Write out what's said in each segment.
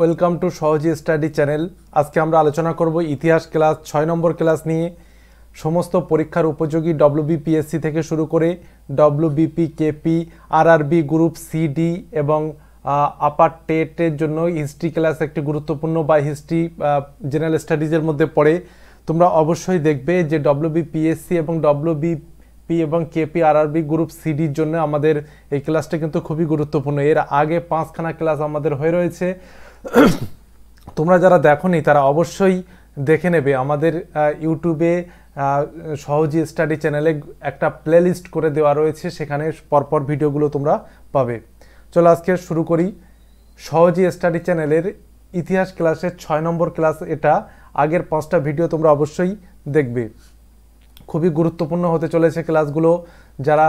Welcome to সহজী study channel আজকে আমরা আলোচনা করব ইতিহাস ক্লাস ছয় নম্বর ক্লাস নিয়ে সমস্ত পরীক্ষার উপযোগী ডব্লিউবিপিএসসি থেকে শুরু করে WBP KP RRB group C D এবং আপার টেটের জন্য হিস্ট্রি ক্লাস একটি গুরুত্বপূর্ণ বা হিস্ট্রি জেনারেল স্টাডিজের মধ্যে পড়ে তোমরা অবশ্যই দেখবে যে ডব্লিউবিপিএসসি এবং ডব্লিউবি পি এবং কেপি আরআরবি গ্রুপ সিডির জন্য আমাদের এই ক্লাসটা কিন্তু খুবই গুরুত্বপূর্ণ এর আগে পাঁচখানা ক্লাস আমাদের হয়ে রয়েছে তোমরা যারা দেখোনি তারা অবশ্যই দেখে নেবে আমাদের ইউটিউবে সহজী স্টাডি চ্যানেলে একটা প্লেলিস্ট করে দেওয়া রয়েছে সেখানে পরপর ভিডিওগুলো তোমরা পাবে চলো আজকে শুরু করি সহজী স্টাডি চ্যানেলের ইতিহাস ক্লাসের ছয় নম্বর ক্লাস এটা আগের পাঁচটা ভিডিও তোমরা অবশ্যই দেখবে খুবই গুরুত্বপূর্ণ হতে চলেছে ক্লাসগুলো যারা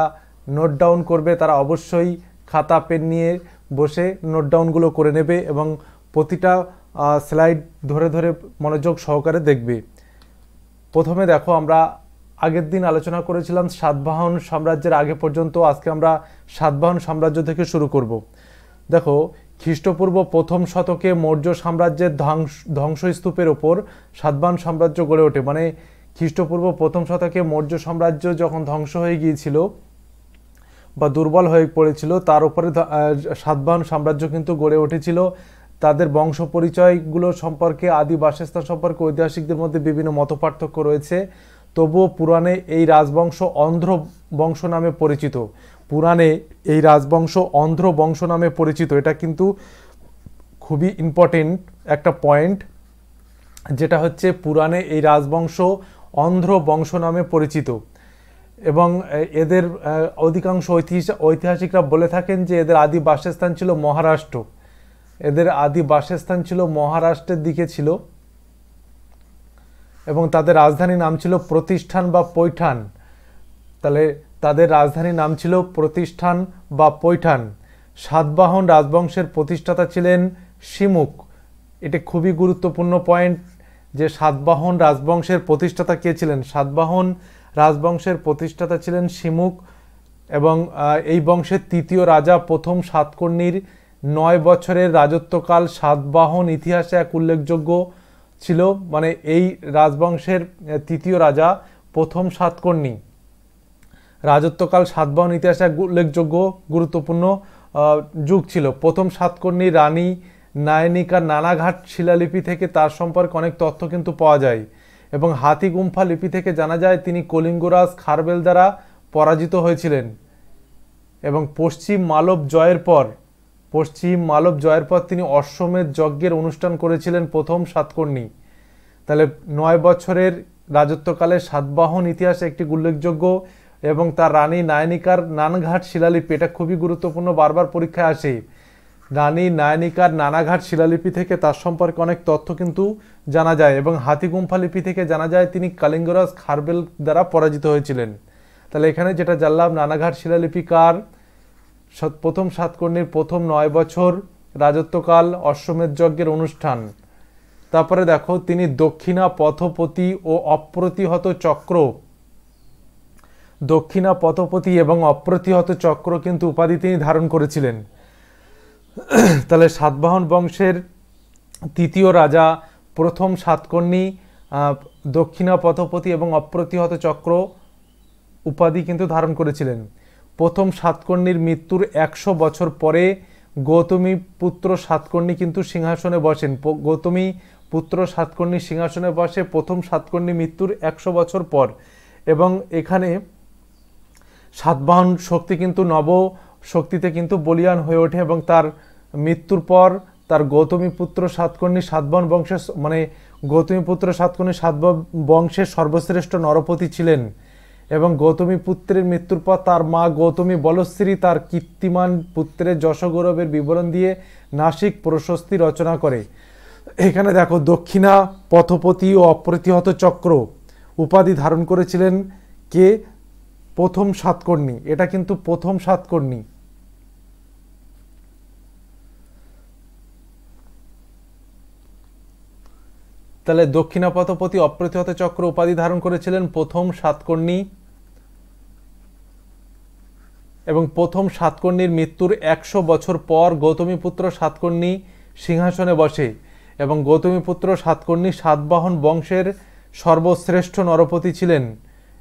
নোট ডাউন করবে তারা অবশ্যই খাতা পেন নিয়ে বসে নোট ডাউনগুলো করে নেবে এবং প্রতিটা স্লাইড ধরে ধরে মনোযোগ সহকারে দেখবে প্রথমে দেখো আমরা আগের দিন আলোচনা করেছিলাম সাতবাহন সাম্রাজ্যের আগে পর্যন্ত আজকে আমরা সাতবাহন সাম্রাজ্য থেকে শুরু করব দেখো খ্রিস্টপূর্ব প্রথম শতকে মৌর্য সাম্রাজ্যের ধ্বংস ধ্বংসস্তূপের ওপর সাতবাহন সাম্রাজ্য গড়ে ওঠে মানে খ্রিস্টপূর্ব প্রথম শতকে মৌর্য সাম্রাজ্য যখন ধ্বংস হয়ে গিয়েছিল বা দুর্বল হয়ে পড়েছিল তার উপরে সাতবাহন সাম্রাজ্য কিন্তু গড়ে উঠেছিল তাদের বংশ পরিচয়গুলো সম্পর্কে আদি বাসস্থান সম্পর্কে ঐতিহাসিকদের মধ্যে বিভিন্ন মতপার্থক্য রয়েছে তবুও পুরাণে এই রাজবংশ অন্ধ্র বংশ নামে পরিচিত পুরাণে এই রাজবংশ অন্ধ্র বংশ নামে পরিচিত এটা কিন্তু খুবই ইম্পর্টেন্ট একটা পয়েন্ট যেটা হচ্ছে পুরাণে এই রাজবংশ অন্ধ্র বংশ নামে পরিচিত এবং এদের অধিকাংশ ঐতিহাসিকরা বলে থাকেন যে এদের আদি বাসস্থান ছিল মহারাষ্ট্র এদের আদি বাসস্থান ছিল মহারাষ্ট্রের দিকে ছিল এবং তাদের রাজধানী নাম ছিল প্রতিষ্ঠান বা পৈঠান তাহলে তাদের রাজধানী নাম ছিল প্রতিষ্ঠান বা পৈঠান সাতবাহন রাজবংশের প্রতিষ্ঠাতা ছিলেন শিমুক এটি খুবই গুরুত্বপূর্ণ পয়েন্ট যে সাতবাহন রাজবংশের প্রতিষ্ঠাতা কে ছিলেন সাতবাহন রাজবংশের প্রতিষ্ঠাতা ছিলেন শিমুক এবং এই বংশের তৃতীয় রাজা প্রথম সাতকর্ণীর নয় বছরের রাজত্বকাল সাতবাহন ইতিহাসে এক উল্লেখযোগ্য ছিল মানে এই রাজবংশের তৃতীয় রাজা প্রথম সাতকর্ণী রাজত্বকাল সাতবাহন ইতিহাসে এক উল্লেখযোগ্য গুরুত্বপূর্ণ যুগ ছিল প্রথম সাতকর্ণী রানী নায়নিকা নানাঘাট শিলালিপি থেকে তার সম্পর্কে অনেক তথ্য কিন্তু পাওয়া যায় এবং হাতি গুম্ফা লিপি থেকে জানা যায় তিনি কলিঙ্গরাজ খারবেল দ্বারা পরাজিত হয়েছিলেন এবং পশ্চিম মালব জয়ের পর পশ্চিম মালব জয়ের পর তিনি অশ্বমেধ যজ্ঞের অনুষ্ঠান করেছিলেন প্রথম সাতকর্ণী তাহলে নয় বছরের রাজত্বকালে সাতবাহন ইতিহাসে একটি উল্লেখযোগ্য এবং তার রানী নায়নিকার নানঘাট শিলালিপি এটা খুবই গুরুত্বপূর্ণ বারবার পরীক্ষায় আসে রানী নায়নিকার নানাঘাট শিলালিপি থেকে তার সম্পর্কে অনেক তথ্য কিন্তু জানা যায় এবং হাতিগুম্ফা লিপি থেকে জানা যায় তিনি কালিঙ্গরাজ খারবেল দ্বারা পরাজিত হয়েছিলেন তাহলে এখানে যেটা জানলাম নানাঘাট শিলালিপি কার প্রথম সাতকর্ণীর প্রথম নয় বছর রাজত্বকাল অশ্বমেধ যজ্ঞের অনুষ্ঠান তারপরে দেখো তিনি দক্ষিণা পথপতি ও অপ্রতিহত চক্র দক্ষিণা পথপতি এবং অপ্রতিহত চক্র কিন্তু উপাধি তিনি ধারণ করেছিলেন তাহলে সাতবাহন বংশের তৃতীয় রাজা প্রথম সাতকর্ণী দক্ষিণা পথপতি এবং অপ্রতিহত চক্র উপাধি কিন্তু ধারণ করেছিলেন প্রথম সাতকর্ণীর মৃত্যুর একশো বছর পরে গৌতমী পুত্র সাতকর্ণী কিন্তু সিংহাসনে বসেন গৌতমী পুত্র সাতকর্ণী সিংহাসনে বসে প্রথম সাতকর্ণী মৃত্যুর একশো বছর পর এবং এখানে সাতবাহন শক্তি কিন্তু নব শক্তিতে কিন্তু বলিয়ান হয়ে ওঠে এবং তার মৃত্যুর পর তার গৌতমী পুত্র সাতকর্ণী সাতবাহন বংশের মানে গৌতমী পুত্র সাতকর্ণী সাত বংশের সর্বশ্রেষ্ঠ নরপতি ছিলেন এবং গৌতমী পুত্রের মৃত্যুর পর তার মা গৌতমী বলশ্রী তার কীর্তিমান পুত্রের যশগৌরবের বিবরণ দিয়ে নাসিক প্রশস্তি রচনা করে এখানে দেখো দক্ষিণা পথপতি ও অপ্রতিহত চক্র উপাধি ধারণ করেছিলেন কে প্রথম সাতকর্ণী এটা কিন্তু প্রথম সাতকর্ণী তাহলে দক্ষিণাপথপতি অপ্রতিহত চক্র উপাধি ধারণ করেছিলেন প্রথম সাতকর্ণী এবং প্রথম সাতকর্ণীর মৃত্যুর একশো বছর পর গৌতমীপুত্র সাতকর্ণী সিংহাসনে বসে এবং গৌতমীপুত্র সাতকর্ণী সাতবাহন বংশের সর্বশ্রেষ্ঠ নরপতি ছিলেন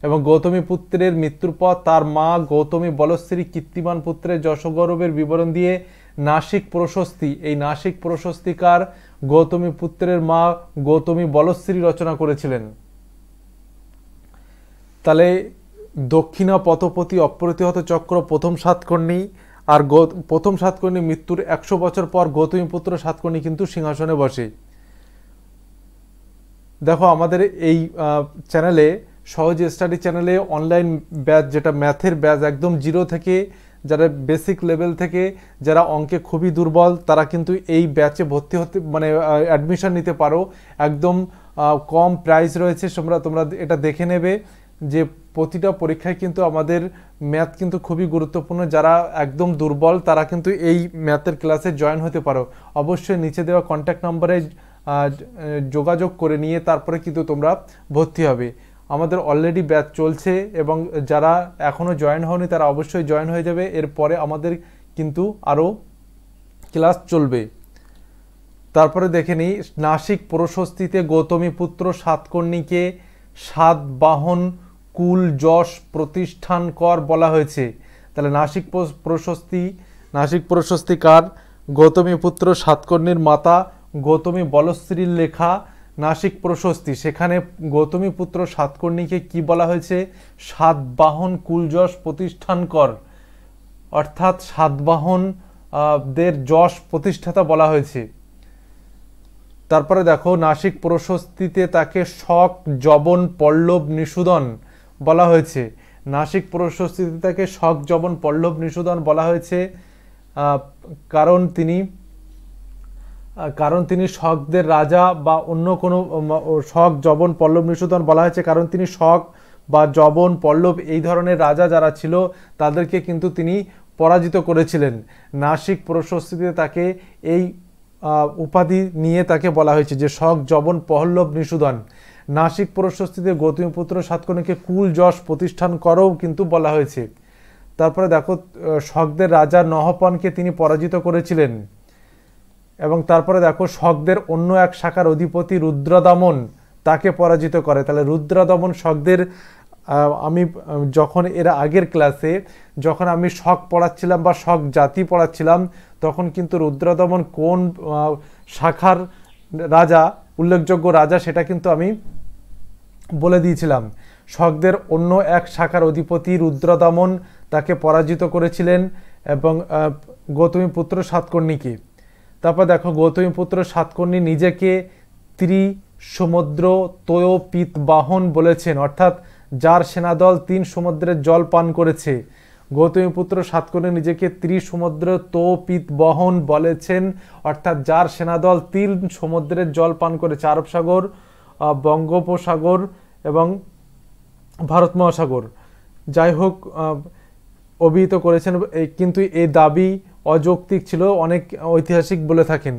এবং গৌতমী পুত্রের মৃত্যুর পর তার মা গৌতমী বলশ্রী কীর্তিমান পুত্রের যশগৌরবের বিবরণ দিয়ে নাসিক প্রশস্তি এই নাসিক প্রশস্তিকার গৌতমী পুত্রের মা গৌতমী বলশ্রী রচনা করেছিলেন তাহলে দক্ষিণা পথপতি অপ্রতিহত চক্র প্রথম সাতকর্ণী আর প্রথম সাতকর্ণী মৃত্যুর একশো বছর পর গৌতমীপুত্র সাতকর্ণী কিন্তু সিংহাসনে বসে দেখো আমাদের এই চ্যানেলে সহজ স্টাডি চ্যানেলে অনলাইন ব্যাচ যেটা ম্যাথের ব্যাচ একদম জিরো থেকে যারা বেসিক লেভেল থেকে যারা অঙ্কে খুবই দুর্বল তারা কিন্তু এই ব্যাচে ভর্তি হতে মানে অ্যাডমিশন নিতে পারো একদম কম প্রাইস রয়েছে তোমরা তোমরা এটা দেখে নেবে যে প্রতিটা পরীক্ষায় কিন্তু আমাদের ম্যাথ কিন্তু খুবই গুরুত্বপূর্ণ যারা একদম দুর্বল তারা কিন্তু এই ম্যাথের ক্লাসে জয়েন হতে পারো অবশ্যই নিচে দেওয়া কন্ট্যাক্ট নম্বরে যোগাযোগ করে নিয়ে তারপরে কিন্তু তোমরা ভর্তি হবে আমাদের অলরেডি ব্যাচ চলছে এবং যারা এখনও জয়েন হওনি তারা অবশ্যই জয়েন হয়ে যাবে এরপরে আমাদের কিন্তু আরও ক্লাস চলবে তারপরে দেখে নিই নাসিক প্রশস্তিতে গৌতমী পুত্র সাতকর্ণীকে সাত বাহন কুল যশ প্রতিষ্ঠান কর বলা হয়েছে তাহলে নাসিক প্রশস্তি নাসিক প্রশস্তি কার গৌতমী পুত্র সাতকর্ণীর মাতা গৌতমী বলশ্রীর লেখা নাসিক প্রশস্তি সেখানে গৌতমী পুত্র সাতকর্ণীকে কি বলা হয়েছে সাতবাহন কুলযশ প্রতিষ্ঠান কর অর্থাৎ সাতবাহন দের যশ প্রতিষ্ঠাতা বলা হয়েছে তারপরে দেখো নাসিক প্রশস্তিতে তাকে শক জবন পল্লব নিষুদন বলা হয়েছে নাসিক তাকে শখ জবন পল্লব নিষোধন বলা হয়েছে কারণ তিনি কারণ তিনি শখদের রাজা বা অন্য কোনো শখ জবন পল্লব নিষোধন বলা হয়েছে কারণ তিনি শখ বা জবন পল্লব এই ধরনের রাজা যারা ছিল তাদেরকে কিন্তু তিনি পরাজিত করেছিলেন নাসিক প্রশস্তিতে তাকে এই উপাধি নিয়ে তাকে বলা হয়েছে যে শখ জবন পল্লব নিষোধন নাসিক প্রশস্তিতে গৌতমীপুত্র সাতকর্ণীকে কুল যশ প্রতিষ্ঠান করও কিন্তু বলা হয়েছে তারপরে দেখো শকদের রাজা নহপনকে তিনি পরাজিত করেছিলেন এবং তারপরে দেখো শকদের অন্য এক শাখার অধিপতি রুদ্রদমন তাকে পরাজিত করে তাহলে রুদ্রদমন শকদের আমি যখন এরা আগের ক্লাসে যখন আমি শখ পড়াচ্ছিলাম বা শখ জাতি পড়াচ্ছিলাম তখন কিন্তু রুদ্রদমন কোন শাখার রাজা উল্লেখযোগ্য রাজা সেটা কিন্তু আমি বলে দিয়েছিলাম শকদের অন্য এক শাখার অধিপতি রুদ্রদামন তাকে পরাজিত করেছিলেন এবং গৌতমী পুত্র সাতকর্ণীকে তারপর দেখো গৌতমী পুত্র সাতকর্ণী নিজেকে ত্রি সমুদ্র তয়োপিত বাহন বলেছেন অর্থাৎ যার সেনাদল তিন সমুদ্রের জল পান করেছে গৌতমী পুত্র সাতকর্ণী নিজেকে ত্রিসমুদ্র তোপিত বহন বলেছেন অর্থাৎ যার সেনাদল তিন সমুদ্রের জল পান করেছে আরব সাগর বঙ্গোপসাগর এবং ভারত মহাসাগর যাই হোক অভিহিত করেছেন কিন্তু এই দাবি অযৌক্তিক ছিল অনেক ঐতিহাসিক বলে থাকেন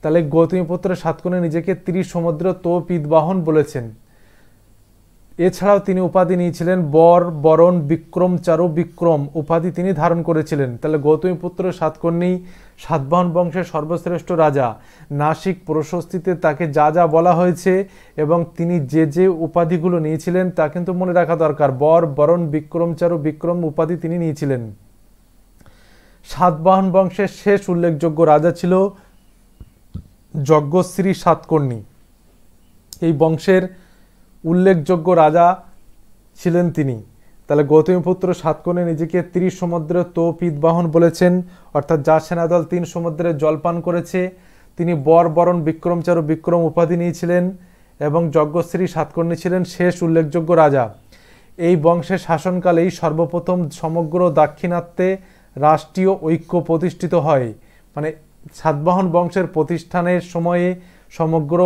তাহলে গৌতমীপুত্রের সাতকোণে নিজেকে ত্রিশ সমুদ্র তো বলেছেন এছাড়াও তিনি উপাধি নিয়েছিলেন বর বরণ বিক্রম চারু বিক্রম উপাধি তিনি ধারণ করেছিলেন তাহলে গৌতমীপুত্রের সাতকর্ণী সাতবাহন বংশের সর্বশ্রেষ্ঠ রাজা নাসিক প্রশস্তিতে তাকে যা যা বলা হয়েছে এবং তিনি যে যে উপাধিগুলো নিয়েছিলেন তা কিন্তু মনে রাখা দরকার বর বরণ বিক্রমচারু বিক্রম উপাধি তিনি নিয়েছিলেন সাতবাহন বংশের শেষ উল্লেখযোগ্য রাজা ছিল যজ্ঞশ্রী সাতকর্ণী এই বংশের উল্লেখযোগ্য রাজা ছিলেন তিনি তাহলে গৌতমীপুত্র সাতকোণে নিজেকে ত্রিশ সমুদ্র তো বাহন বলেছেন অর্থাৎ যার সেনাদল তিন সমুদ্রে জলপান করেছে তিনি বর বরণ ও বিক্রম উপাধি নিয়েছিলেন এবং যজ্ঞশ্রী সাতকর্ণী ছিলেন শেষ উল্লেখযোগ্য রাজা এই বংশের শাসনকালেই সর্বপ্রথম সমগ্র দাক্ষিণাত্যে রাষ্ট্রীয় ঐক্য প্রতিষ্ঠিত হয় মানে সাতবাহন বংশের প্রতিষ্ঠানের সময়ে সমগ্র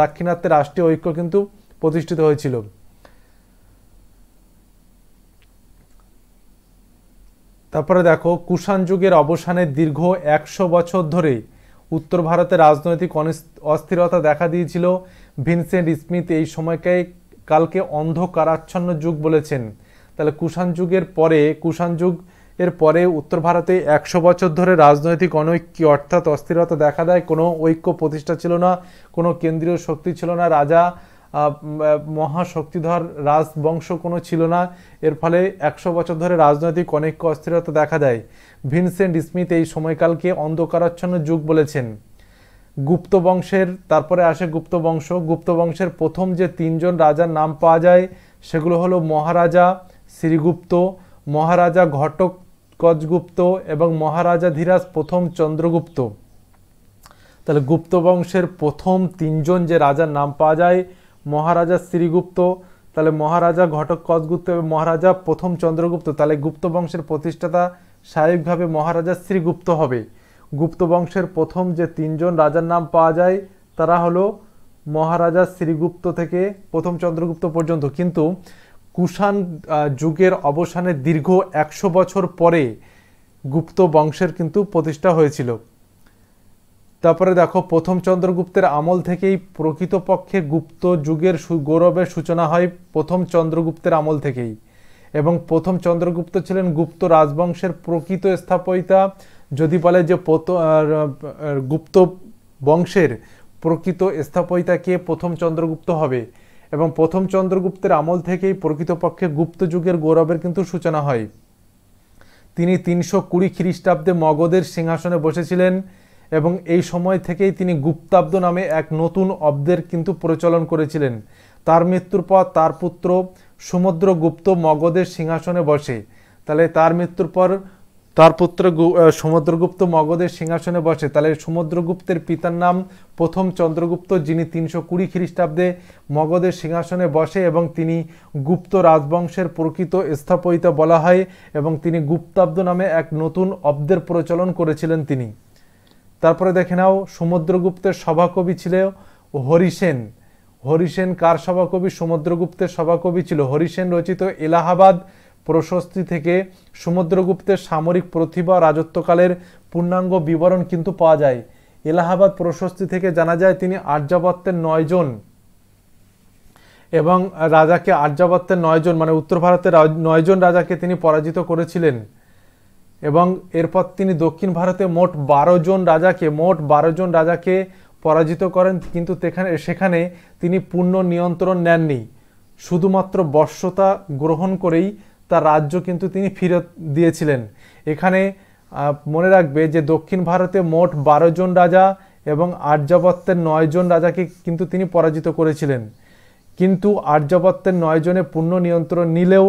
দাক্ষিণাত্যে রাষ্ট্রীয় ঐক্য কিন্তু প্রতিষ্ঠিত হয়েছিল তারপরে দেখো কুষাণ যুগের অবসানে দীর্ঘ একশো বছর ধরে উত্তর ভারতে রাজনৈতিক অস্থিরতা দেখা দিয়েছিল ভিনসেন্ট স্মিথ এই সময়কে কালকে অন্ধকারাচ্ছন্ন যুগ বলেছেন তাহলে কুষাণ যুগের পরে কুষাণ যুগ এর পরে উত্তর ভারতে একশো বছর ধরে রাজনৈতিক অনৈক্য অর্থাৎ অস্থিরতা দেখা দেয় কোনো ঐক্য প্রতিষ্ঠা ছিল না কোনো কেন্দ্রীয় শক্তি ছিল না রাজা মহাশক্তিধর রাজবংশ কোনো ছিল না এর ফলে একশো বছর ধরে রাজনৈতিক অনেক অস্থিরতা দেখা দেয় ভিনসেন্ট স্মিথ এই সময়কালকে অন্ধকারাচ্ছন্ন যুগ বলেছেন গুপ্ত বংশের তারপরে আসে গুপ্ত বংশ গুপ্ত বংশের প্রথম যে তিনজন রাজার নাম পাওয়া যায় সেগুলো হলো মহারাজা শ্রীগুপ্ত মহারাজা ঘটক কজগুপ্ত এবং মহারাজা ধীরাজ প্রথম চন্দ্রগুপ্ত তাহলে গুপ্ত বংশের প্রথম তিনজন যে রাজার নাম পাওয়া যায় মহারাজা শ্রীগুপ্ত তাহলে মহারাজা ঘটক কচগুপ্ত এবং মহারাজা প্রথম চন্দ্রগুপ্ত তাহলে গুপ্ত বংশের প্রতিষ্ঠাতা স্বাভাবিকভাবে মহারাজা শ্রীগুপ্ত হবে গুপ্ত বংশের প্রথম যে তিনজন রাজার নাম পাওয়া যায় তারা হলো মহারাজা শ্রীগুপ্ত থেকে প্রথম চন্দ্রগুপ্ত পর্যন্ত কিন্তু কুষাণ যুগের অবসানে দীর্ঘ একশো বছর পরে গুপ্ত বংশের কিন্তু প্রতিষ্ঠা হয়েছিল তারপরে দেখো প্রথম চন্দ্রগুপ্তের আমল থেকেই প্রকৃতপক্ষে গুপ্ত যুগের গৌরবের সূচনা হয় প্রথম চন্দ্রগুপ্তের আমল থেকেই এবং প্রথম চন্দ্রগুপ্ত ছিলেন গুপ্ত রাজবংশের প্রকৃত স্থাপয়িতা যদি বলে যে গুপ্ত বংশের প্রকৃত স্থাপয়িতা কে প্রথম চন্দ্রগুপ্ত হবে এবং প্রথম চন্দ্রগুপ্তের আমল থেকেই প্রকৃতপক্ষে গুপ্ত যুগের গৌরবের কিন্তু সূচনা হয় তিনি তিনশো কুড়ি খ্রিস্টাব্দে মগধের সিংহাসনে বসেছিলেন এবং এই সময় থেকেই তিনি গুপ্তাব্দ নামে এক নতুন অব্দের কিন্তু প্রচলন করেছিলেন তার মৃত্যুর পর তার পুত্র সমুদ্রগুপ্ত মগধের সিংহাসনে বসে তাহলে তার মৃত্যুর পর তার পুত্র সমুদ্রগুপ্ত মগধের সিংহাসনে বসে তাহলে সমুদ্রগুপ্তের পিতার নাম প্রথম চন্দ্রগুপ্ত যিনি তিনশো কুড়ি খ্রিস্টাব্দে মগধের সিংহাসনে বসে এবং তিনি গুপ্ত রাজবংশের প্রকৃত স্থাপিত বলা হয় এবং তিনি গুপ্তাব্দ নামে এক নতুন অব্দের প্রচলন করেছিলেন তিনি তারপরে দেখে নাও সমুদ্রগুপ্তের সভাকবি ছিল হরিসেন হরিসেন কার সভাকবি সমুদ্রগুপ্তের সভাকবি ছিল হরিসেন রচিত এলাহাবাদ প্রশস্তি থেকে সমুদ্রগুপ্তের সামরিক প্রতিভা রাজত্বকালের পূর্ণাঙ্গ বিবরণ কিন্তু পাওয়া যায় এলাহাবাদ প্রশস্তি থেকে জানা যায় তিনি আর্যাবত্যের নয়জন এবং রাজাকে আর্যাবত্যের নয়জন মানে উত্তর ভারতের নয়জন রাজাকে তিনি পরাজিত করেছিলেন এবং এরপর তিনি দক্ষিণ ভারতে মোট বারো জন রাজাকে মোট বারো জন রাজাকে পরাজিত করেন কিন্তু সেখানে তিনি পূর্ণ নিয়ন্ত্রণ নেননি শুধুমাত্র বর্ষতা গ্রহণ করেই তার রাজ্য কিন্তু তিনি ফিরত দিয়েছিলেন এখানে মনে রাখবে যে দক্ষিণ ভারতে মোট বারো জন রাজা এবং আর্যাবত্যের নয়জন রাজাকে কিন্তু তিনি পরাজিত করেছিলেন কিন্তু নয় জনে পূর্ণ নিয়ন্ত্রণ নিলেও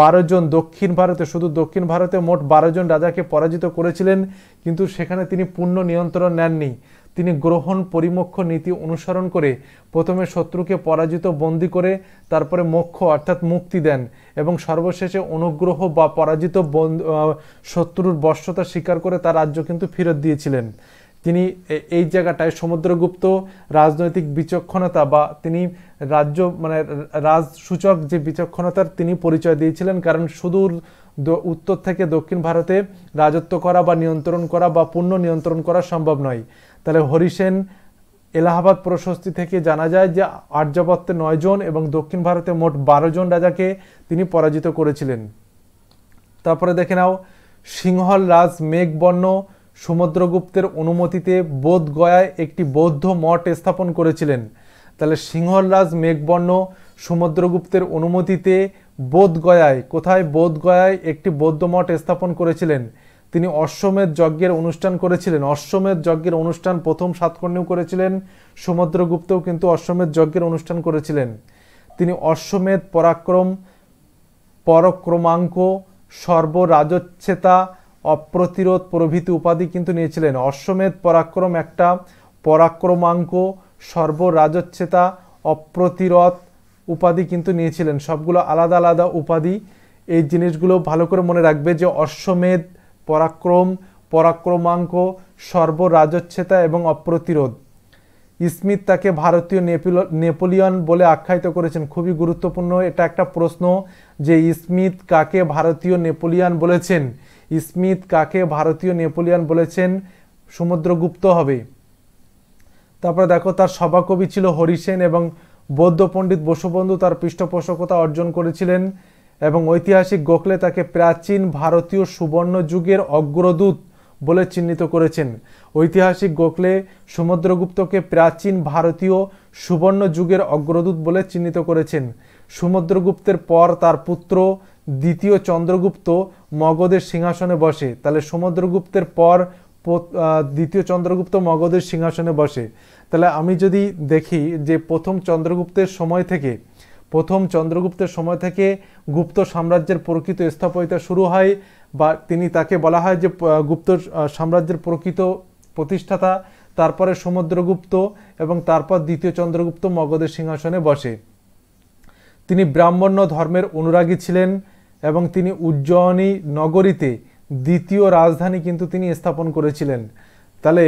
বারো জন দক্ষিণ ভারতে শুধু দক্ষিণ ভারতে মোট বারো জন রাজাকে পরাজিত করেছিলেন কিন্তু সেখানে তিনি পূর্ণ নিয়ন্ত্রণ নেননি তিনি গ্রহণ পরিমক্ষ নীতি অনুসরণ করে প্রথমে শত্রুকে পরাজিত বন্দি করে তারপরে মোক্ষ অর্থাৎ মুক্তি দেন এবং সর্বশেষে অনুগ্রহ বা পরাজিত শত্রুর বর্ষতা স্বীকার করে তার রাজ্য কিন্তু ফেরত দিয়েছিলেন তিনি এই জায়গাটায় সমুদ্রগুপ্ত রাজনৈতিক বিচক্ষণতা বা তিনি রাজ্য মানে রাজসূচক যে বিচক্ষণতার তিনি পরিচয় দিয়েছিলেন কারণ সুদূর উত্তর থেকে দক্ষিণ ভারতে রাজত্ব করা বা নিয়ন্ত্রণ করা বা পূর্ণ নিয়ন্ত্রণ করা সম্ভব নয় তাহলে হরিসেন এলাহাবাদ প্রশস্তি থেকে জানা যায় যে নয় নয়জন এবং দক্ষিণ ভারতে মোট বারো জন রাজাকে তিনি পরাজিত করেছিলেন তারপরে দেখে নাও সিংহল রাজ মেঘবর্ণ সমুদ্রগুপ্তের অনুমতিতে বোধগয়ায় একটি বৌদ্ধ মঠ স্থাপন করেছিলেন তাহলে সিংহরাজ মেঘবর্ণ সমুদ্রগুপ্তের অনুমতিতে বোধগয়ায় কোথায় বোধগয়ায় একটি বৌদ্ধ মঠ স্থাপন করেছিলেন তিনি অশ্বমেধ যজ্ঞের অনুষ্ঠান করেছিলেন অশ্বমেধ যজ্ঞের অনুষ্ঠান প্রথম সাতকর্ণেও করেছিলেন সমুদ্রগুপ্তও কিন্তু অশ্বমেধ যজ্ঞের অনুষ্ঠান করেছিলেন তিনি অশ্বমেধ পরাক্রম পরক্রমাঙ্ক সর্বরাজচ্ছেতা অপ্রতিরোধ প্রভৃতি উপাধি কিন্তু নিয়েছিলেন অশ্বমেধ পরাক্রম একটা পরাক্রমাঙ্ক সর্বরাজচ্ছেতা অপ্রতিরত উপাধি কিন্তু নিয়েছিলেন সবগুলো আলাদা আলাদা উপাধি এই জিনিসগুলো ভালো করে মনে রাখবে যে অশ্বমেধ পরাক্রম পরাক্রমাঙ্ক সর্বরাজচ্ছেতা এবং অপ্রতিরোধ স্মিথ তাকে ভারতীয় নেপোলিয়ন বলে আখ্যায়িত করেছেন খুবই গুরুত্বপূর্ণ এটা একটা প্রশ্ন যে স্মিথ কাকে ভারতীয় নেপোলিয়ান বলেছেন স্মিথ কাকে ভারতীয় নেপোলিয়ান বলেছেন সমুদ্রগুপ্ত হবে তারপরে দেখো তার সভাকবি ছিল হরিসেন এবং বৌদ্ধ পণ্ডিত বসুবন্ধু তার পৃষ্ঠপোষকতা অর্জন করেছিলেন এবং ঐতিহাসিক গোখলে তাকে প্রাচীন ভারতীয় সুবর্ণ যুগের অগ্রদূত বলে চিহ্নিত করেছেন ঐতিহাসিক গোখলে সমুদ্রগুপ্তকে প্রাচীন ভারতীয় সুবর্ণ যুগের অগ্রদূত বলে চিহ্নিত করেছেন সমুদ্রগুপ্তের পর তার পুত্র দ্বিতীয় চন্দ্রগুপ্ত মগধের সিংহাসনে বসে তাহলে সমুদ্রগুপ্তের পর দ্বিতীয় চন্দ্রগুপ্ত মগধের সিংহাসনে বসে তাহলে আমি যদি দেখি যে প্রথম চন্দ্রগুপ্তের সময় থেকে প্রথম চন্দ্রগুপ্তের সময় থেকে গুপ্ত সাম্রাজ্যের প্রকৃত স্থাপিতা শুরু হয় বা তিনি তাকে বলা হয় যে গুপ্ত সাম্রাজ্যের প্রকৃত প্রতিষ্ঠাতা তারপরে সমুদ্রগুপ্ত এবং তারপর দ্বিতীয় চন্দ্রগুপ্ত মগধের সিংহাসনে বসে তিনি ব্রাহ্মণ্য ধর্মের অনুরাগী ছিলেন এবং তিনি উজ্জয়নী নগরীতে দ্বিতীয় রাজধানী কিন্তু তিনি স্থাপন করেছিলেন তাহলে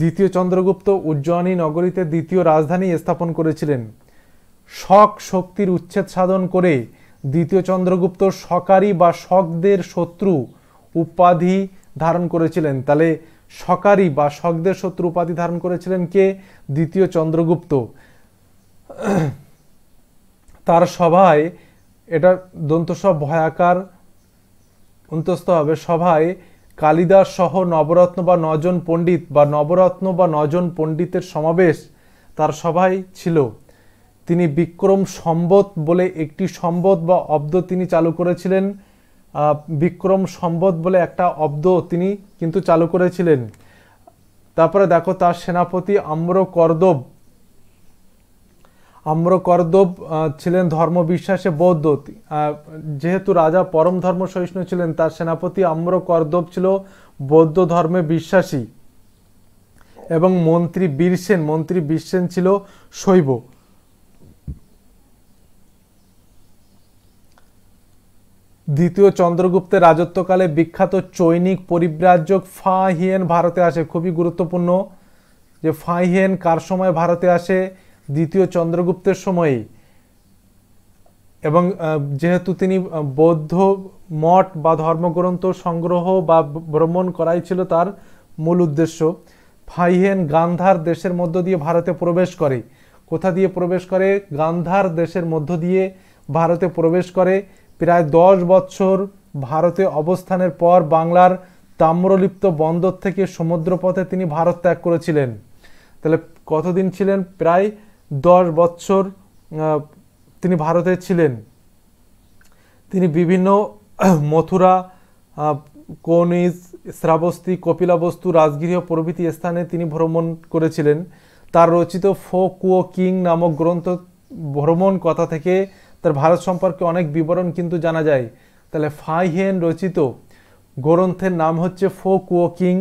দ্বিতীয় চন্দ্রগুপ্ত উজ্জয়নী নগরীতে দ্বিতীয় রাজধানী স্থাপন করেছিলেন শক শক্তির উচ্ছেদ সাধন করে দ্বিতীয় চন্দ্রগুপ্ত সকারী বা শকদের শত্রু উপাধি ধারণ করেছিলেন তাহলে সকারী বা শকদের শত্রু উপাধি ধারণ করেছিলেন কে দ্বিতীয় চন্দ্রগুপ্ত তার সভায় এটা দন্তসব ভয়াকার অন্তস্থ হবে সভায় কালিদাস সহ নবরত্ন বা নজন পণ্ডিত বা নবরত্ন বা নজন পণ্ডিতের সমাবেশ তার সভায় ছিল তিনি বিক্রম সম্বত বলে একটি সম্বত বা অব্দ তিনি চালু করেছিলেন বিক্রম সম্বত বলে একটা অব্দ তিনি কিন্তু চালু করেছিলেন তারপরে দেখো তার সেনাপতি আম্র কর্দব আম্রকর্দব ছিলেন ধর্ম বিশ্বাসে বৌদ্ধ যেহেতু রাজা পরম ধর্ম সহিষ্ণু ছিলেন তার সেনাপতি আম্রকর্দব ছিল বৌদ্ধ ধর্মে বিশ্বাসী এবং মন্ত্রী বীরসেন মন্ত্রী বীরসেন ছিল শৈব দ্বিতীয় চন্দ্রগুপ্তের রাজত্বকালে বিখ্যাত চৈনিক পরিব্রাজক ফা হিয়েন ভারতে আসে খুবই গুরুত্বপূর্ণ যে ফা হিয়েন কার সময় ভারতে আসে দ্বিতীয় চন্দ্রগুপ্তের সময়ে এবং যেহেতু তিনি বৌদ্ধ মঠ বা ধর্মগ্রন্থ সংগ্রহ বা ভ্রমণ করাই ছিল তার মূল উদ্দেশ্য ফাইহেন গান্ধার দেশের মধ্য দিয়ে ভারতে প্রবেশ করে কোথা দিয়ে প্রবেশ করে গান্ধার দেশের মধ্য দিয়ে ভারতে প্রবেশ করে প্রায় দশ বছর ভারতে অবস্থানের পর বাংলার তাম্রলিপ্ত বন্দর থেকে সমুদ্রপথে তিনি ভারত ত্যাগ করেছিলেন তাহলে কতদিন ছিলেন প্রায় দশ বছর তিনি ভারতে ছিলেন তিনি বিভিন্ন মথুরা কনিজ শ্রাবস্তী কপিলাবস্তু রাজগৃহ প্রভৃতি স্থানে তিনি ভ্রমণ করেছিলেন তার রচিত ফো কুয়ো কিং নামক গ্রন্থ ভ্রমণ কথা থেকে তার ভারত সম্পর্কে অনেক বিবরণ কিন্তু জানা যায় তাহলে ফাই হেন রচিত গ্রন্থের নাম হচ্ছে ফো কুয়ো কিং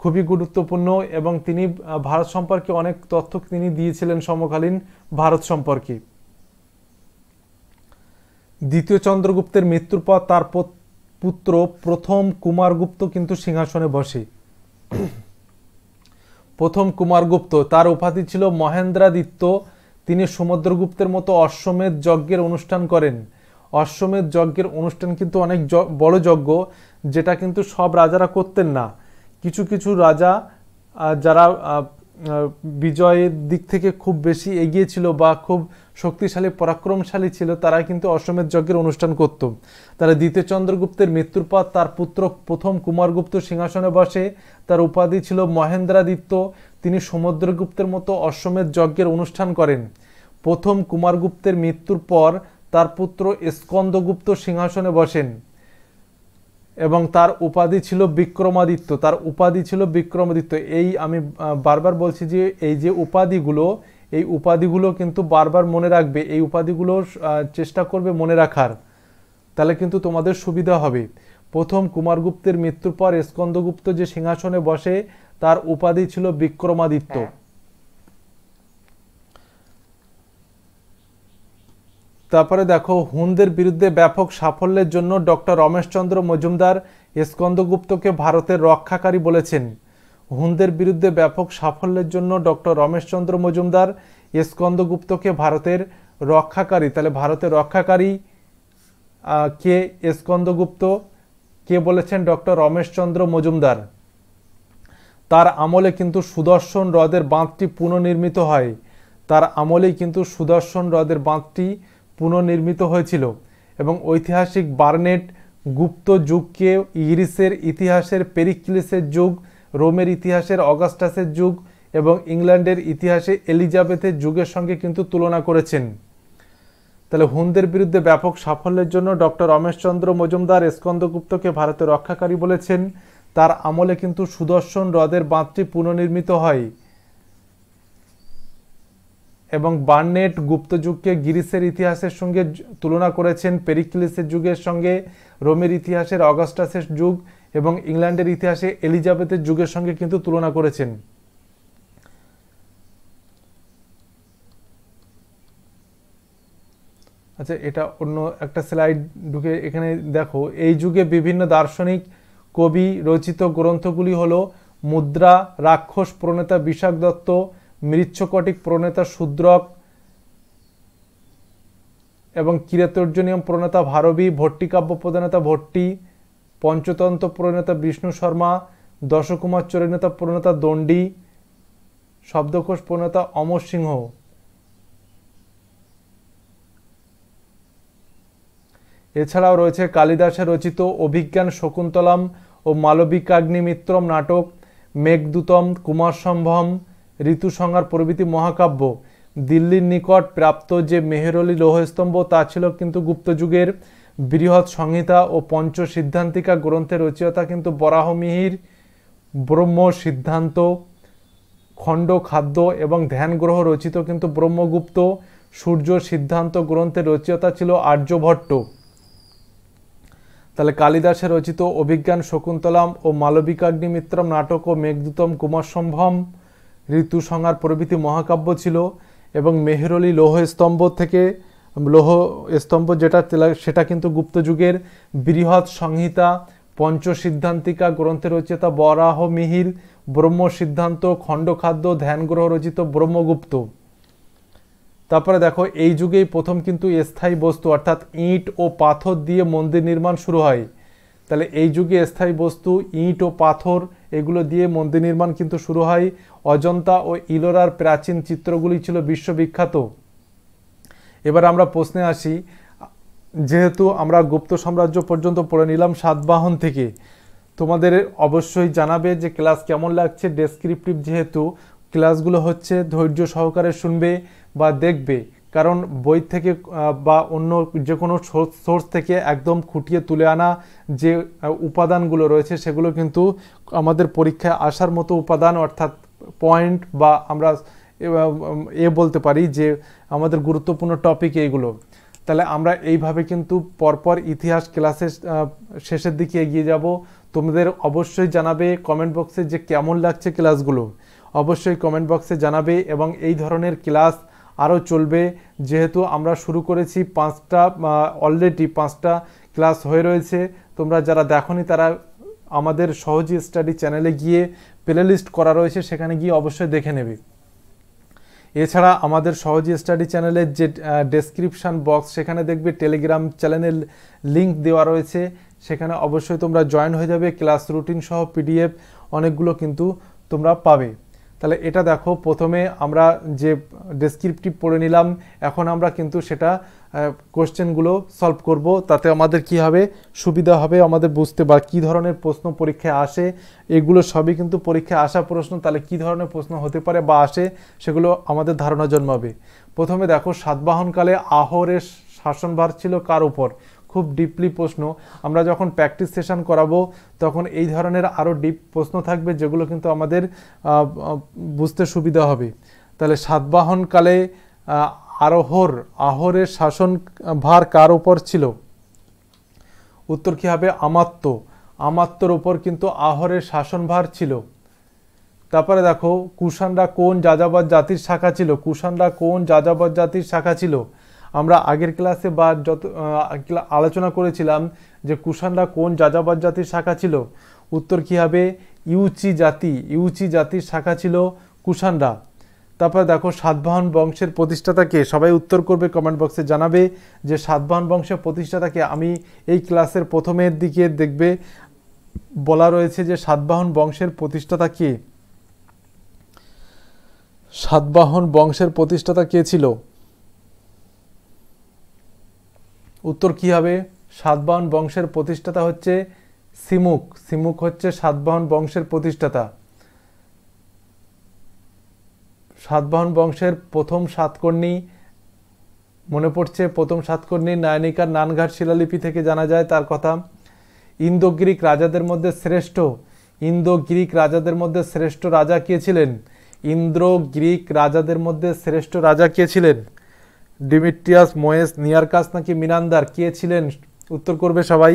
খুবই গুরুত্বপূর্ণ এবং তিনি ভারত সম্পর্কে অনেক তথ্য তিনি দিয়েছিলেন সমকালীন ভারত সম্পর্কে দ্বিতীয় চন্দ্রগুপ্তের মৃত্যুর পর তার পুত্র প্রথম কুমারগুপ্ত কিন্তু সিংহাসনে বসে প্রথম কুমারগুপ্ত তার উপাধি ছিল মহেন্দ্রাদিত্য তিনি সমুদ্রগুপ্তের মতো অশ্বমেধ যজ্ঞের অনুষ্ঠান করেন অশ্বমেধ যজ্ঞের অনুষ্ঠান কিন্তু অনেক বড় যজ্ঞ যেটা কিন্তু সব রাজারা করতেন না কিছু কিছু রাজা যারা বিজয়ের দিক থেকে খুব বেশি এগিয়ে ছিল বা খুব শক্তিশালী পরাক্রমশালী ছিল তারা কিন্তু অসমের যজ্ঞের অনুষ্ঠান করত তারা দ্বিতীয় চন্দ্রগুপ্তের মৃত্যুর পর তার পুত্র প্রথম কুমারগুপ্ত সিংহাসনে বসে তার উপাধি ছিল মহেন্দ্রাদিত্য তিনি সমুদ্রগুপ্তের মতো অশ্বমেধ যজ্ঞের অনুষ্ঠান করেন প্রথম কুমারগুপ্তের মৃত্যুর পর তার পুত্র স্কন্দগুপ্ত সিংহাসনে বসেন এবং তার উপাধি ছিল বিক্রমাদিত্য তার উপাধি ছিল বিক্রমাদিত্য এই আমি বারবার বলছি যে এই যে উপাধিগুলো এই উপাধিগুলো কিন্তু বারবার মনে রাখবে এই উপাধিগুলো চেষ্টা করবে মনে রাখার তাহলে কিন্তু তোমাদের সুবিধা হবে প্রথম কুমারগুপ্তের মৃত্যুর পর স্কন্দগুপ্ত যে সিংহাসনে বসে তার উপাধি ছিল বিক্রমাদিত্য হ্যাঁ। তারপরে দেখো হুনদের বিরুদ্ধে ব্যাপক সাফল্যের জন্য ডক্টর রমেশচন্দ্র মজুমদার স্কন্দগুপ্তকে ভারতের রক্ষাকারী বলেছেন হুনদের বিরুদ্ধে ব্যাপক সাফল্যের জন্য ডক্টর রমেশচন্দ্র মজুমদার স্কন্দগুপ্তকে ভারতের রক্ষাকারী তাহলে ভারতের রক্ষাকারী কে স্কন্দগুপ্ত কে বলেছেন ডক্টর রমেশচন্দ্র মজুমদার তার আমলে কিন্তু সুদর্শন হ্রদের বাঁধটি পুনর্নির্মিত হয় তার আমলেই কিন্তু সুদর্শন হ্রদের বাঁধটি পুনর্নির্মিত হয়েছিল এবং ঐতিহাসিক বার্নেট গুপ্ত যুগকে ইগ্রিসের ইতিহাসের পেরিক্লিসের যুগ রোমের ইতিহাসের অগাস্টাসের যুগ এবং ইংল্যান্ডের ইতিহাসে এলিজাবেথের যুগের সঙ্গে কিন্তু তুলনা করেছেন তাহলে হুনদের বিরুদ্ধে ব্যাপক সাফল্যের জন্য ডক্টর রমেশচন্দ্র মজুমদার স্কন্দগুপ্তকে ভারতের রক্ষাকারী বলেছেন তার আমলে কিন্তু সুদর্শন হ্রদের বাঁধটি পুনর্নির্মিত হয় এবং বার্নেট গুপ্তযুগকে গ্রিসের ইতিহাসের সঙ্গে তুলনা করেছেন পেরিক্লিসের যুগের সঙ্গে রোমের ইতিহাসের অগাস্টাসের যুগ এবং ইংল্যান্ডের ইতিহাসে এলিজাবেথের যুগের সঙ্গে কিন্তু তুলনা করেছেন আচ্ছা এটা অন্য একটা স্লাইড ঢুকে এখানে দেখো এই যুগে বিভিন্ন দার্শনিক কবি রচিত গ্রন্থগুলি হলো মুদ্রা রাক্ষস প্রণেতা বিশাখ দত্ত মৃচ্ছকটিক প্রণেতা শূদ্রক এবং কিরাতর্জনীয় প্রণেতা ভারবী ভট্টিকাব্য প্রধানেতা ভট্টি পঞ্চতন্ত্র প্রণেতা বিষ্ণু শর্মা দশকুমার চরণেতা প্রণেতা দণ্ডী শব্দকোষ প্রণেতা অমর সিংহ এছাড়াও রয়েছে কালিদাসের রচিত অভিজ্ঞান শকুন্তলম ও মালবিকাগ্নিমিত্রম নাটক মেঘদূতম কুমার সম্ভম ঋতুসংহার প্রভৃতি মহাকাব্য দিল্লির নিকট প্রাপ্ত যে মেহেরলি লৌহস্তম্ভ তা ছিল কিন্তু গুপ্তযুগের বৃহৎ সংহিতা ও পঞ্চ সিদ্ধান্তিকা গ্রন্থের রচয়তা কিন্তু বরাহমিহির ব্রহ্ম সিদ্ধান্ত খণ্ড খাদ্য এবং ধ্যান গ্রহ রচিত কিন্তু ব্রহ্মগুপ্ত সূর্য সিদ্ধান্ত গ্রন্থের রচয়িতা ছিল আর্যভট্ট তাহলে কালিদাসের রচিত অভিজ্ঞান শকুন্তলাম ও মালবিকাগ্নিমিত্রম নাটক ও মেঘদূতম কুমার সম্ভম ঋতু সংহার প্রভৃতি মহাকাব্য ছিল এবং মেহেরলি লৌহ স্তম্ভ থেকে লৌহ স্তম্ভ যেটা সেটা কিন্তু গুপ্ত যুগের বৃহৎ সংহিতা পঞ্চসিদ্ধান্তিকা গ্রন্থে রচিত বরাহ মিহির ব্রহ্ম সিদ্ধান্ত খণ্ডখাদ্য ধ্যানগ্রহ রচিত ব্রহ্মগুপ্ত তারপরে দেখো এই যুগেই প্রথম কিন্তু স্থায়ী বস্তু অর্থাৎ ইট ও পাথর দিয়ে মন্দির নির্মাণ শুরু হয় তাহলে এই যুগে স্থায়ী বস্তু ইট ও পাথর এগুলো দিয়ে মন্দির নির্মাণ কিন্তু শুরু হয় অজন্তা ও ইলোরার প্রাচীন চিত্রগুলি ছিল বিশ্ববিখ্যাত এবার আমরা প্রশ্নে আসি যেহেতু আমরা গুপ্ত সাম্রাজ্য পর্যন্ত পড়ে নিলাম সাতবাহন থেকে তোমাদের অবশ্যই জানাবে যে ক্লাস কেমন লাগছে ডেসক্রিপটিভ যেহেতু ক্লাসগুলো হচ্ছে ধৈর্য সহকারে শুনবে বা দেখবে কারণ বই থেকে বা অন্য যে কোনো সোর্স থেকে একদম খুঁটিয়ে তুলে আনা যে উপাদানগুলো রয়েছে সেগুলো কিন্তু আমাদের পরীক্ষায় আসার মতো উপাদান অর্থাৎ পয়েন্ট বা আমরা এ বলতে পারি যে আমাদের গুরুত্বপূর্ণ টপিক এইগুলো তাহলে আমরা এইভাবে কিন্তু পরপর ইতিহাস ক্লাসের শেষের দিকে এগিয়ে যাব তোমাদের অবশ্যই জানাবে কমেন্ট বক্সে যে কেমন লাগছে ক্লাসগুলো অবশ্যই কমেন্ট বক্সে জানাবে এবং এই ধরনের ক্লাস আরও চলবে যেহেতু আমরা শুরু করেছি পাঁচটা অলরেডি পাঁচটা ক্লাস হয়ে রয়েছে তোমরা যারা দেখনি তারা আমাদের সহজ স্টাডি চ্যানেলে গিয়ে প্লে লিস্ট করা রয়েছে সেখানে গিয়ে অবশ্যই দেখে নেবে এছাড়া আমাদের সহজ স্টাডি চ্যানেলের যে ডেসক্রিপশান বক্স সেখানে দেখবে টেলিগ্রাম চ্যানেলের লিঙ্ক দেওয়া রয়েছে সেখানে অবশ্যই তোমরা জয়েন হয়ে যাবে ক্লাস রুটিন সহ পিডিএফ অনেকগুলো কিন্তু তোমরা পাবে তাহলে এটা দেখো প্রথমে আমরা যে ডেসক্রিপটিভ পড়ে নিলাম এখন আমরা কিন্তু সেটা কোশ্চেনগুলো সলভ করব তাতে আমাদের কি হবে সুবিধা হবে আমাদের বুঝতে বা কি ধরনের প্রশ্ন পরীক্ষায় আসে এগুলো সবই কিন্তু পরীক্ষায় আসা প্রশ্ন তাহলে কি ধরনের প্রশ্ন হতে পারে বা আসে সেগুলো আমাদের ধারণা জন্মাবে প্রথমে দেখো সাতবাহনকালে আহরের শাসনভার ছিল কার উপর খুব ডিপলি প্রশ্ন আমরা যখন প্র্যাকটিস সেশন করাবো তখন এই ধরনের আরও ডিপ প্রশ্ন থাকবে যেগুলো কিন্তু আমাদের বুঝতে সুবিধা হবে তাহলে সাতবাহনকালে আরোহর আহরের শাসন ভার কার ওপর ছিল উত্তর কী হবে আমাত্য আমাত্মর ওপর কিন্তু আহরের শাসনভার ছিল তারপরে দেখো কুষাণরা কোন যাযাবর জাতির শাখা ছিল কুষাণরা কোন যাযাবর জাতির শাখা ছিল আমরা আগের ক্লাসে বা যত আলোচনা করেছিলাম যে কুষাণরা কোন যাযাবর জাতির শাখা ছিল উত্তর কী হবে ইউচি জাতি ইউচি জাতির শাখা ছিল কুষাণরা তারপর দেখো সাতবাহন বংশের প্রতিষ্ঠাতাকে সবাই উত্তর করবে কমেন্ট বক্সে জানাবে যে সাতবাহন বংশের প্রতিষ্ঠাতাকে আমি এই ক্লাসের প্রথমের দিকে দেখবে বলা রয়েছে যে সাতবাহন বংশের প্রতিষ্ঠাতা কে সাতবাহন বংশের প্রতিষ্ঠাতা কে ছিল উত্তর কী হবে সাতবাহন বংশের প্রতিষ্ঠাতা হচ্ছে সিমুক সিমুক হচ্ছে সাতবাহন বংশের প্রতিষ্ঠাতা সাতবাহন বংশের প্রথম সাতকর্ণী মনে পড়ছে প্রথম সাতকর্ণী নায়নিকার নানঘাট শিলালিপি থেকে জানা যায় তার কথা ইন্দো গ্রিক রাজাদের মধ্যে শ্রেষ্ঠ ইন্দো গ্রিক রাজাদের মধ্যে শ্রেষ্ঠ রাজা কে ছিলেন ইন্দ্র গ্রিক রাজাদের মধ্যে শ্রেষ্ঠ রাজা কে ছিলেন ডিমিট্রিয়াস মোয়েস নিয়ারকাস নাকি মিনান্দার কে ছিলেন উত্তর করবে সবাই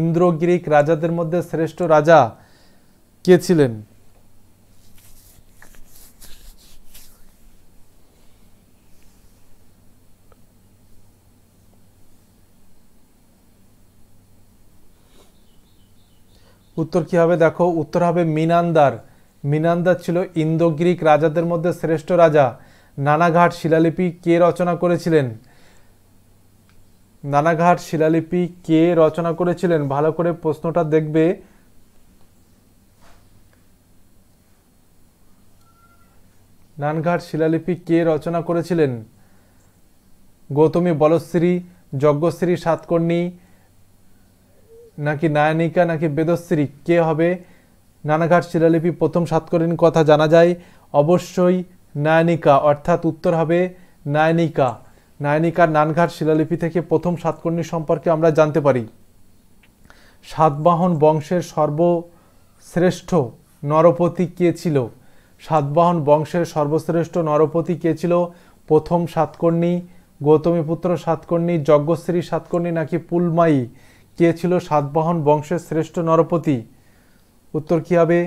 ইন্দ্র গ্রিক রাজাদের মধ্যে শ্রেষ্ঠ রাজা কে ছিলেন উত্তর কি হবে দেখো উত্তর হবে মিনান্দার মিনান্দা ছিল ইন্দো গ্রিক রাজাদের মধ্যে শ্রেষ্ঠ রাজা নানাঘাট শিলালিপি কে রচনা করেছিলেন নানাঘাট শিলালিপি কে রচনা করেছিলেন ভালো করে প্রশ্নটা দেখবে নানঘাট শিলালিপি কে রচনা করেছিলেন গৌতমী বলশ্রী যজ্ঞশ্রী সাতকর্ণী নাকি নায়নিকা নাকি বেদশ্রী কে হবে নানাঘাট শিলালিপি প্রথম সাতকরীণ কথা জানা যায় অবশ্যই নায়নিকা অর্থাৎ উত্তর হবে নায়নিকা নায়নিকার নানঘাট শিলালিপি থেকে প্রথম সাতকর্ণী সম্পর্কে আমরা জানতে পারি সাতবাহন বংশের সর্বশ্রেষ্ঠ নরপতি কে ছিল সাতবাহন বংশের সর্বশ্রেষ্ঠ নরপতি কে ছিল প্রথম সাতকর্ণী গৌতমীপুত্র সাতকর্ণী যজ্ঞশ্রী সাতকর্ণী নাকি পুলমাই কে ছিল সাতবাহন বংশের শ্রেষ্ঠ নরপতি উত্তর কি হবে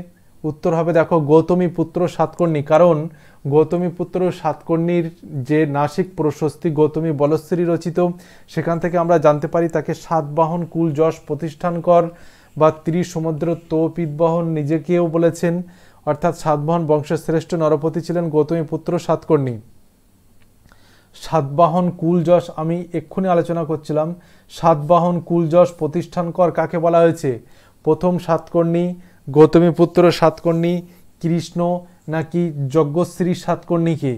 উত্তর হবে দেখো গৌতমী পুত্র সাতকর্ণী কারণ গৌতমী পুত্র সাতকর্ণীর যে নাসিক প্রশস্তি গৌতমী বলশ্রী রচিত সেখান থেকে আমরা জানতে পারি তাকে সাতবাহন কুল যশ প্রতিষ্ঠান কর বা ত্রি সমুদ্র তোপিতবাহন নিজেকেও বলেছেন অর্থাৎ সাতবাহন বংশের শ্রেষ্ঠ নরপতি ছিলেন গৌতমী পুত্র সাতকর্ণী সাতবাহন কুলযশ আমি এক্ষুনি আলোচনা করছিলাম সাতবাহন কুলযশ প্রতিষ্ঠান কর কাকে বলা হয়েছে প্রথম সাতকর্ণী গৌতমীপুত্র সাতকর্ণী কৃষ্ণ নাকি যজ্ঞশ্রী সাতকর্ণীকে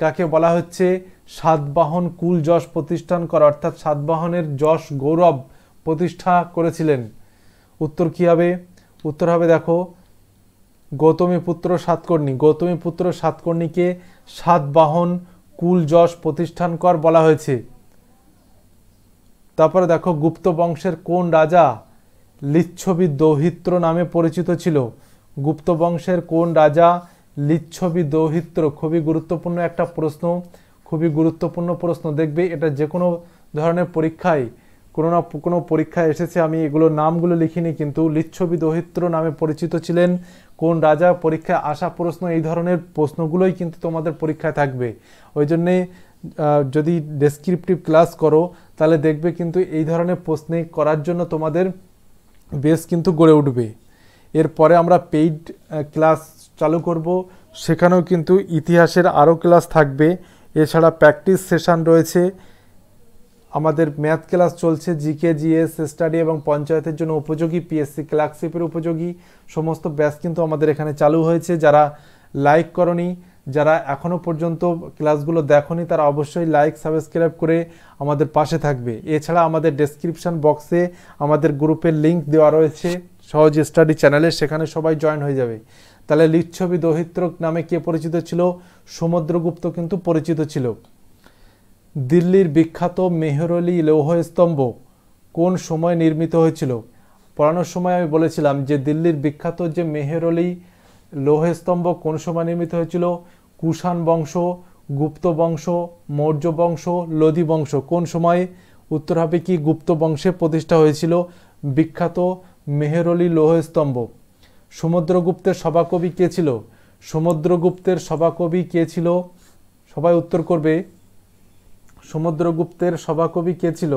কাকে বলা হচ্ছে সাতবাহন কুল যশ প্রতিষ্ঠান করা অর্থাৎ সাতবাহনের যশ গৌরব প্রতিষ্ঠা করেছিলেন উত্তর কী হবে উত্তর হবে দেখো গৌতমী পুত্র সাতকর্ণী গৌতমী পুত্র সাতকর্ণীকে সাতবাহন কুল যশ প্রতিষ্ঠান কর বলা হয়েছে তারপরে দেখো গুপ্ত বংশের কোন রাজা লিচ্ছবি দৌহিত্র নামে পরিচিত ছিল গুপ্ত বংশের কোন রাজা লিচ্ছবি দৌহিত্র খুবই গুরুত্বপূর্ণ একটা প্রশ্ন খুবই গুরুত্বপূর্ণ প্রশ্ন দেখবে এটা যে কোনো ধরনের পরীক্ষায় কোনো না কোনো পরীক্ষায় এসেছে আমি এগুলো নামগুলো লিখিনি কিন্তু লিচ্ছবি দৌহিত্র নামে পরিচিত ছিলেন কোন রাজা পরীক্ষায় আসা প্রশ্ন এই ধরনের প্রশ্নগুলোই কিন্তু তোমাদের পরীক্ষায় থাকবে ওই জন্যে যদি ডেসক্রিপটিভ ক্লাস করো তাহলে দেখবে কিন্তু এই ধরনের প্রশ্নে করার জন্য তোমাদের বেস কিন্তু গড়ে উঠবে এরপরে আমরা পেইড ক্লাস চালু করব সেখানেও কিন্তু ইতিহাসের আরও ক্লাস থাকবে এছাড়া প্র্যাকটিস সেশান রয়েছে আমাদের ম্যাথ ক্লাস চলছে জিকে জিএস স্টাডি এবং পঞ্চায়েতের জন্য উপযোগী পিএসসি ক্লার্কশিপের উপযোগী সমস্ত ব্যাস কিন্তু আমাদের এখানে চালু হয়েছে যারা লাইক করনি যারা এখনও পর্যন্ত ক্লাসগুলো দেখনি তারা অবশ্যই লাইক সাবস্ক্রাইব করে আমাদের পাশে থাকবে এছাড়া আমাদের ডেসক্রিপশান বক্সে আমাদের গ্রুপের লিংক দেওয়া রয়েছে সহজ স্টাডি চ্যানেলে সেখানে সবাই জয়েন হয়ে যাবে তাহলে লিচ্ছবি দৌহিত্র নামে কে পরিচিত ছিল সমুদ্রগুপ্ত কিন্তু পরিচিত ছিল দিল্লির বিখ্যাত মেহরলি লৌহ স্তম্ভ কোন সময় নির্মিত হয়েছিল পড়ানোর সময় আমি বলেছিলাম যে দিল্লির বিখ্যাত যে মেহরলি স্তম্ভ কোন সময় নির্মিত হয়েছিল কুষাণ বংশ গুপ্ত বংশ মৌর্য বংশ লোদি বংশ কোন সময়ে উত্তর হবে কি গুপ্ত বংশে প্রতিষ্ঠা হয়েছিল বিখ্যাত মেহেরলি লৌহস্তম্ভ সমুদ্রগুপ্তের সভাকবি কে ছিল সমুদ্রগুপ্তের সভাকবি কে ছিল সবাই উত্তর করবে সমুদ্রগুপ্তের সভাকবি কে ছিল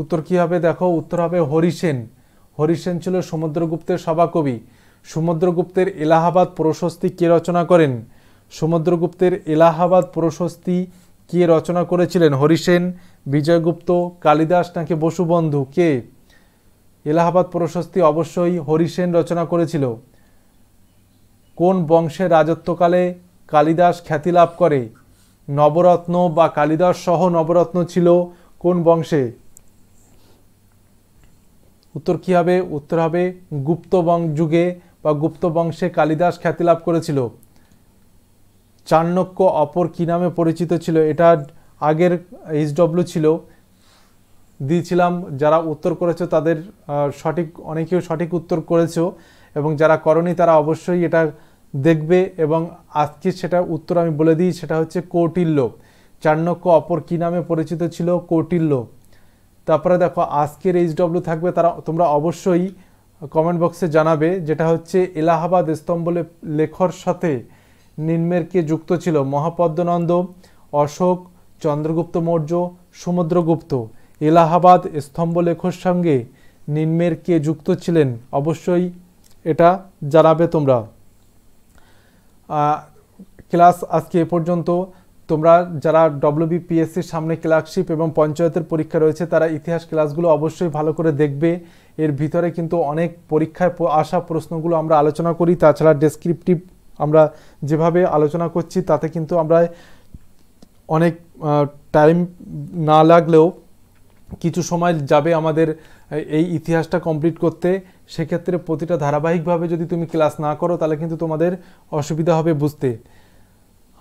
উত্তর কী হবে দেখো উত্তর হবে হরিসেন হরিসেন ছিল সমুদ্রগুপ্তের সভাকবি সমুদ্রগুপ্তের এলাহাবাদ প্রশস্তি কে রচনা করেন সমুদ্রগুপ্তের এলাহাবাদ প্রশস্তি কে রচনা করেছিলেন হরিসেন বিজয়গুপ্ত কালিদাস নাকি বসুবন্ধু কে এলাহাবাদ প্রশস্তি অবশ্যই হরিসেন রচনা করেছিল কোন বংশের রাজত্বকালে কালিদাস খ্যাতি লাভ করে নবরত্ন বা কালিদাস সহ নবরত্ন ছিল কোন বংশে উত্তর কী হবে উত্তর হবে গুপ্তবং যুগে বা গুপ্ত বংশে কালিদাস খ্যাতি লাভ করেছিল চাণক্য অপর কী নামে পরিচিত ছিল এটা আগের এইচডব্লিউ ছিল দিয়েছিলাম যারা উত্তর করেছে তাদের সঠিক অনেকেও সঠিক উত্তর করেছ এবং যারা করনি তারা অবশ্যই এটা দেখবে এবং আজকে সেটা উত্তর আমি বলে দিই সেটা হচ্ছে কৌটিল্য চাণক্য অপর কী নামে পরিচিত ছিল কৌটিল্য তারপরে দেখো আজকের এইচ এইচডব্লিউ থাকবে তারা তোমরা অবশ্যই কমেন্ট বক্সে জানাবে যেটা হচ্ছে এলাহাবাদ স্তম্ভ লেখর সাথে নিম্মেরকে যুক্ত ছিল মহাপদ্মনন্দ অশোক চন্দ্রগুপ্ত মৌর্য সমুদ্রগুপ্ত এলাহাবাদ স্তম্ভ লেখর সঙ্গে নিম্নের কে যুক্ত ছিলেন অবশ্যই এটা জানাবে তোমরা ক্লাস আজকে এ পর্যন্ত তোমরা যারা ডব্লিউবিপিএসসির সামনে ক্লার্কশিপ এবং পঞ্চায়েতের পরীক্ষা রয়েছে তারা ইতিহাস ক্লাসগুলো অবশ্যই ভালো করে দেখবে এর ভিতরে কিন্তু অনেক পরীক্ষায় আসা প্রশ্নগুলো আমরা আলোচনা করি তাছাড়া ডেসক্রিপটিভ আমরা যেভাবে আলোচনা করছি তাতে কিন্তু আমরা অনেক টাইম না লাগলেও কিছু সময় যাবে আমাদের এই ইতিহাসটা কমপ্লিট করতে সেক্ষেত্রে প্রতিটা ধারাবাহিকভাবে যদি তুমি ক্লাস না করো তাহলে কিন্তু তোমাদের অসুবিধা হবে বুঝতে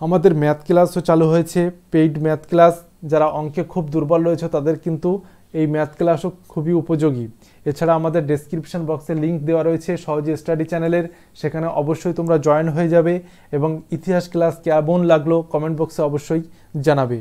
আমাদের ম্যাথ ক্লাসও চালু হয়েছে পেইড ম্যাথ ক্লাস যারা অঙ্কে খুব দুর্বল রয়েছে তাদের কিন্তু এই ম্যাথ ক্লাসও খুবই উপযোগী এছাড়া আমাদের ডেসক্রিপশান বক্সে লিঙ্ক দেওয়া রয়েছে সহজে স্টাডি চ্যানেলের সেখানে অবশ্যই তোমরা জয়েন হয়ে যাবে এবং ইতিহাস ক্লাস কেমন লাগলো কমেন্ট বক্সে অবশ্যই জানাবে